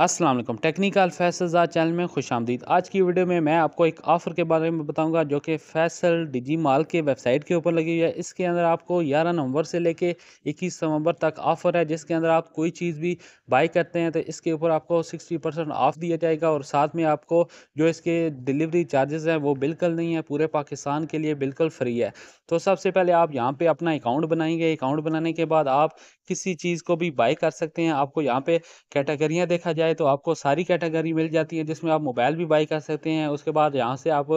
अस्सलाम वालेकुम technical फैसलजा channel में खुश आमदीद आज की वीडियो में मैं आपको एक ऑफ़र के बारे में बताऊंगा जो कि फैसल डिजी माल के वेबसाइट के ऊपर लगी हुई है इसके अंदर आपको 11 नवंबर से लेके 21 नवंबर तक ऑफ़र है जिसके अंदर आप कोई चीज़ भी बाई करते हैं तो इसके ऊपर आपको 60 परसेंट ऑफ़ दिया जाएगा और साथ में आपको जो इसके डिलीवरी चार्जेस हैं वो बिल्कुल नहीं है पूरे पाकिस्तान के लिए बिल्कुल फ्री है तो सबसे पहले आप यहाँ पर अपना अकाउंट बनाएंगे अकाउंट बनाने के बाद आप किसी चीज़ को भी बाई कर सकते हैं आपको यहाँ पर कैटेगरियाँ देखा जाए जाए तो आपको सारी कैटेगरी मिल जाती है जिसमें आप मोबाइल भी बाई कर सकते हैं उसके बाद यहाँ से आप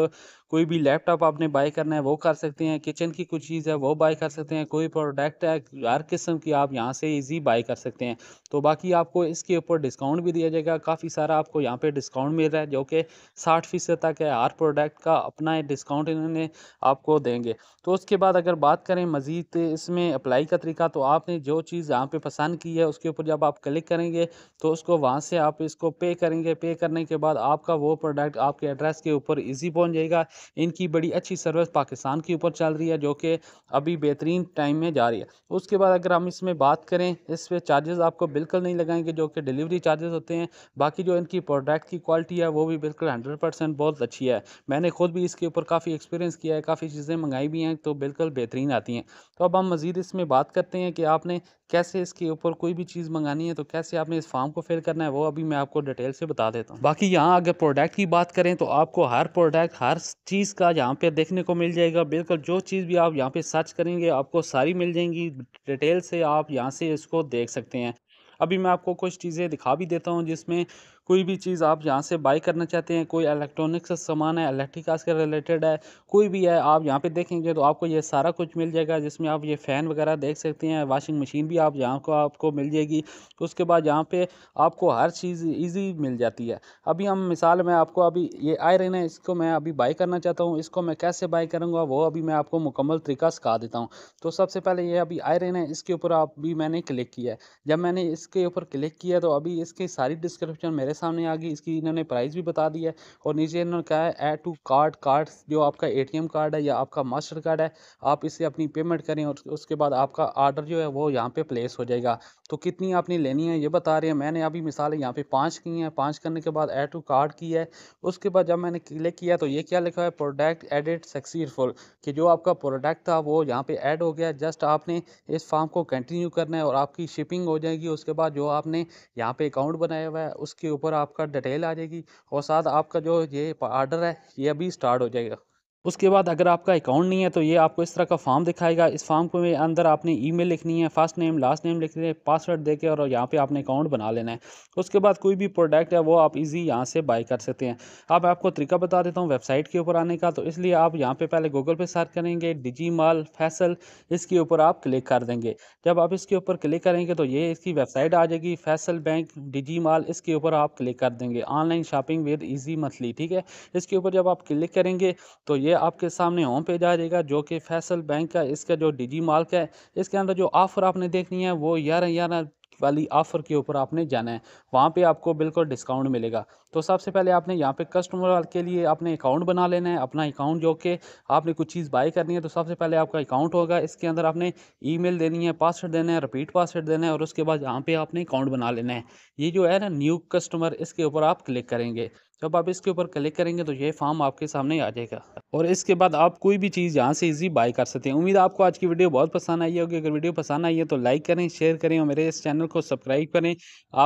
कोई भी लैपटॉप आपने बाई करना है वो कर सकते हैं किचन की कुछ चीज़ है वो बाई कर सकते हैं कोई प्रोडक्ट है हर किस्म की आप यहाँ से इजी बाई कर सकते हैं तो बाकी आपको इसके ऊपर डिस्काउंट भी दिया जाएगा काफ़ी सारा आपको यहाँ पे डिस्काउंट मिल रहा है जो कि साठ फीसद तक है हर प्रोडक्ट का अपना डिस्काउंट इन्होंने आपको देंगे तो उसके बाद अगर बात करें मज़ीद इसमें अप्लाई का तरीका तो आपने जो चीज़ यहाँ पर पसंद की है उसके ऊपर जब आप क्लिक करेंगे तो उसको वहाँ से आप इसको पे करेंगे पे करने के बाद आपका वो प्रोडक्ट आपके एड्रेस के ऊपर ईजी पहुँच जाएगा इनकी बड़ी अच्छी सर्विस पाकिस्तान के ऊपर चल रही है जो कि अभी बेहतरीन टाइम में जा रही है उसके बाद अगर हम इसमें बात करें इस पर चार्जेस आपको बिल्कुल नहीं लगाएंगे जो कि डिलीवरी चार्जेस होते हैं बाकी जो इनकी प्रोडक्ट की क्वालिटी है वो भी बिल्कुल हंड्रेड परसेंट बहुत अच्छी है मैंने खुद भी इसके ऊपर काफ़ी एक्सपीरियंस किया है काफ़ी चीज़ें मंगाई भी हैं तो बिल्कुल बेहतरीन आती हैं तो अब हम मज़ीद इसमें बात करते हैं कि आपने कैसे इसके ऊपर कोई भी चीज़ मंगानी है तो कैसे आपने इस फॉर्म को फिल करना है वो अभी मैं आपको डिटेल से बता देता हूँ बाकी यहाँ अगर प्रोडक्ट की बात करें तो आपको हर प्रोडक्ट हर चीज़ का यहाँ पे देखने को मिल जाएगा बिल्कुल जो चीज़ भी आप यहाँ पे सर्च करेंगे आपको सारी मिल जाएंगी डिटेल से आप यहाँ से इसको देख सकते हैं अभी मैं आपको कुछ चीज़ें दिखा भी देता हूँ जिसमें कोई भी चीज़ आप यहाँ से बाई करना चाहते हैं कोई इलेक्ट्रॉनिक्स का सामान है इलेक्ट्रिक के रिलेटेड है कोई भी है आप यहाँ पे देखेंगे तो आपको ये सारा कुछ मिल जाएगा जिसमें आप ये फ़ैन वगैरह देख सकते हैं वाशिंग मशीन भी आप यहाँ को आपको मिल जाएगी उसके बाद यहाँ पर आपको हर चीज़ ईजी मिल जाती है अभी हम मिसाल में आपको अभी ये आयरन है इसको मैं अभी बाई करना चाहता हूँ इसको मैं कैसे बाई करूँगा वो अभी मैं आपको मुकम्मल तरीका सिखा देता हूँ तो सबसे पहले ये अभी आयरन है इसके ऊपर अभी मैंने क्लिक किया है जब मैंने इसके ऊपर क्लिक किया तो अभी इसकी सारी डिस्क्रिप्शन मेरे मेरे सामने आ गई इसकी इन्होंने प्राइस भी बता दी है और नीचे इन्होंने कहा है ऐड टू कार्ड कार्ड जो आपका ए कार्ड है या आपका मास्टर कार्ड है आप इसे अपनी पेमेंट करें और उसके बाद आपका आर्डर जो है वो यहाँ पर प्लेस हो जाएगा तो कितनी आपने लेनी है ये बता रहे हैं मैंने अभी मिसालें यहाँ पे पाँच की हैं पाँच करने के बाद ऐड टू कार्ड की है उसके बाद जब मैंने क्लिक किया तो ये क्या लिखा है प्रोडक्ट एडिट सक्सेसफुल कि जो आपका प्रोडक्ट था वो यहाँ पे ऐड हो गया जस्ट आपने इस फॉर्म को कंटिन्यू करना है और आपकी शिपिंग हो जाएगी उसके बाद जो आपने यहाँ पर अकाउंट बनाया हुआ है उसके ऊपर आपका डिटेल आ जाएगी और साथ आपका जो ये ऑर्डर है ये अभी स्टार्ट हो जाएगा उसके बाद अगर आपका अकाउंट नहीं है तो ये आपको इस तरह का फॉर्म दिखाएगा इस फॉर्म को अंदर आपने ईमेल लिखनी है फर्स्ट नेम लास्ट नेम लिखनी है पासवर्ड देके और यहाँ पे आपने अकाउंट बना लेना है उसके बाद कोई भी प्रोडक्ट है वो आप इजी यहाँ से बाई कर सकते हैं अब आपको तरीका बता देता हूँ वेबसाइट के ऊपर आने का तो इसलिए आप यहाँ पर पहले गूगल पर सर्च करेंगे डिजी माल फैसल इसके ऊपर आप क्लिक कर देंगे जब आप इसके ऊपर क्लिक करेंगे तो ये इसकी वेबसाइट आ जाएगी फैसल बैंक डिजी माल इसके ऊपर आप क्लिक कर देंगे online shopping with easy monthly ठीक है इसके ऊपर जब आप क्लिक करेंगे तो ये ये आपके सामने होम पेज आ जाएगा जो कि फैसल बैंक का इसका जो डिजी मार्क है इसके अंदर जो ऑफ़र आपने देखनी है वो ग्यारह ग्यारह वाली ऑफ़र के ऊपर आपने जाना है वहाँ पे आपको बिल्कुल डिस्काउंट मिलेगा तो सबसे पहले आपने यहाँ पे कस्टमर के लिए अपने अकाउंट बना लेना है अपना अकाउंट जो कि आपने कुछ चीज़ बाई करनी है तो सबसे पहले आपका अकाउंट होगा इसके अंदर आपने ईमेल देनी है पासवर्ड देना है रिपीट पासवर्ड देना है और उसके बाद यहाँ पर आपने अकाउंट बना लेना है ये जो है ना न्यू कस्टमर इसके ऊपर आप क्लिक करेंगे जब आप इसके ऊपर क्लिक करेंगे तो ये फॉर्म आपके सामने आ जाएगा और इसके बाद आप कोई भी चीज़ यहाँ से इजी बाय कर सकते हैं उम्मीद आपको आज की वीडियो बहुत पसंद आई होगी अगर वीडियो पसंद आई है तो लाइक करें शेयर करें और मेरे इस चैनल को सब्सक्राइब करें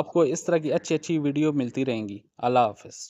आपको इस तरह की अच्छी अच्छी वीडियो मिलती रहेंगी अल्लाह हाफिज़